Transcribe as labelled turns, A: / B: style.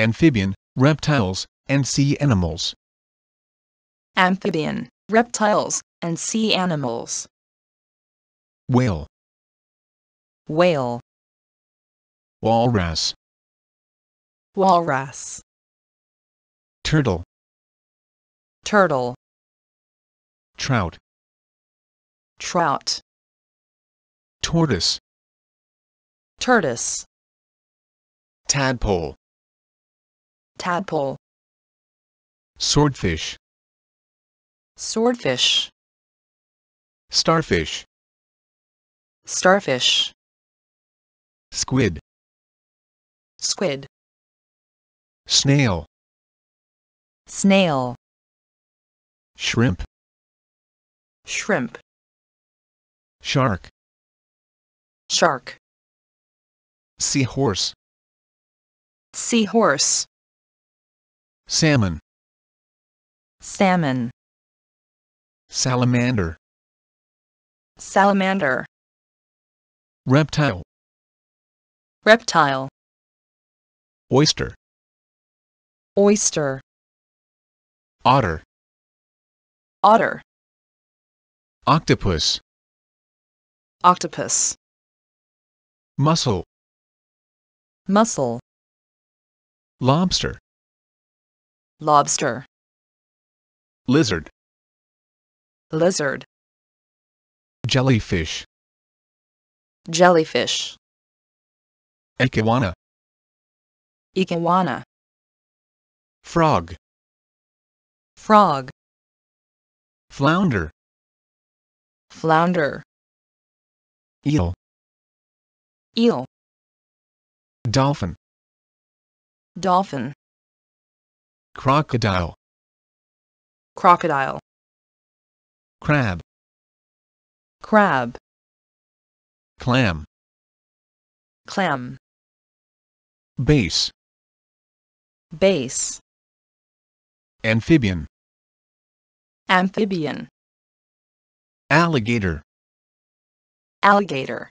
A: amphibian, reptiles, and sea animals. Amphibian, reptiles, and sea animals. Whale. Whale. Walrus. Walrus. Turtle. Turtle. Trout. Trout. Tortoise. Tortoise. Tadpole tadpole swordfish swordfish starfish starfish squid squid snail snail shrimp shrimp shark shark seahorse seahorse salmon salmon salamander salamander reptile reptile oyster oyster otter otter octopus octopus mussel mussel lobster lobster lizard lizard jellyfish jellyfish iguana iguana frog frog flounder flounder eel eel dolphin dolphin crocodile crocodile crab crab clam clam base base amphibian amphibian alligator alligator